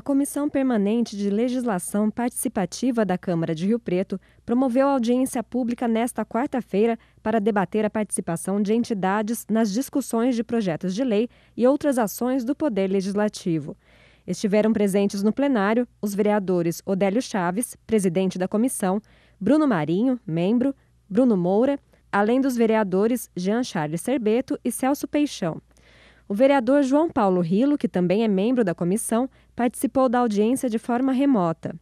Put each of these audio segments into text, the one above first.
A Comissão Permanente de Legislação Participativa da Câmara de Rio Preto promoveu audiência pública nesta quarta-feira para debater a participação de entidades nas discussões de projetos de lei e outras ações do Poder Legislativo. Estiveram presentes no plenário os vereadores Odélio Chaves, presidente da comissão, Bruno Marinho, membro, Bruno Moura, além dos vereadores Jean Charles Cerbeto e Celso Peixão. O vereador João Paulo Rilo, que também é membro da comissão, participou da audiência de forma remota.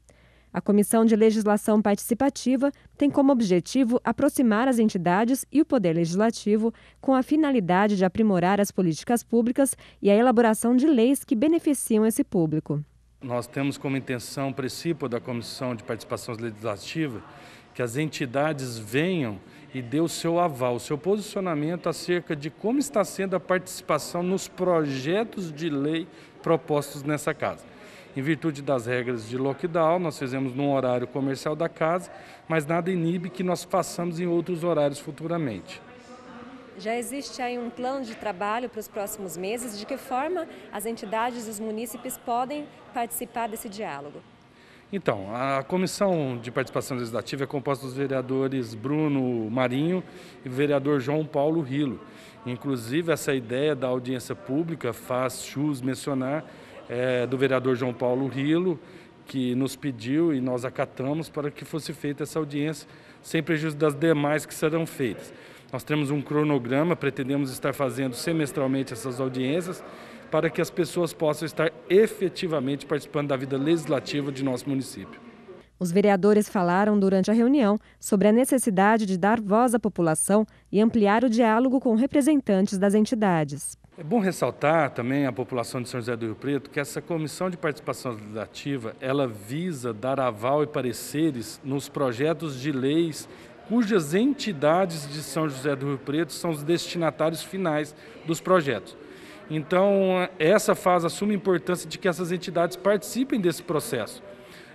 A Comissão de Legislação Participativa tem como objetivo aproximar as entidades e o Poder Legislativo com a finalidade de aprimorar as políticas públicas e a elaboração de leis que beneficiam esse público. Nós temos como intenção principal princípio da Comissão de Participação Legislativa que as entidades venham e dê o seu aval, o seu posicionamento acerca de como está sendo a participação nos projetos de lei propostos nessa casa. Em virtude das regras de lockdown, nós fizemos num horário comercial da casa, mas nada inibe que nós façamos em outros horários futuramente. Já existe aí um plano de trabalho para os próximos meses? De que forma as entidades e os munícipes podem participar desse diálogo? Então, a comissão de participação legislativa é composta dos vereadores Bruno Marinho e vereador João Paulo Rilo. Inclusive, essa ideia da audiência pública faz chus mencionar é, do vereador João Paulo Rilo, que nos pediu e nós acatamos para que fosse feita essa audiência, sem prejuízo das demais que serão feitas. Nós temos um cronograma, pretendemos estar fazendo semestralmente essas audiências para que as pessoas possam estar efetivamente participando da vida legislativa de nosso município. Os vereadores falaram durante a reunião sobre a necessidade de dar voz à população e ampliar o diálogo com representantes das entidades. É bom ressaltar também à população de São José do Rio Preto que essa comissão de participação legislativa, ela visa dar aval e pareceres nos projetos de leis cujas entidades de São José do Rio Preto são os destinatários finais dos projetos. Então, essa fase assume a importância de que essas entidades participem desse processo.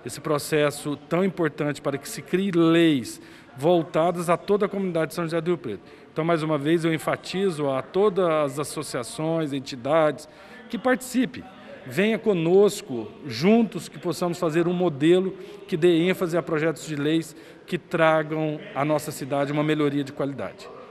Esse processo tão importante para que se criem leis voltadas a toda a comunidade de São José do Rio Preto. Então, mais uma vez, eu enfatizo a todas as associações, entidades que participem. Venha conosco, juntos, que possamos fazer um modelo que dê ênfase a projetos de leis que tragam à nossa cidade uma melhoria de qualidade.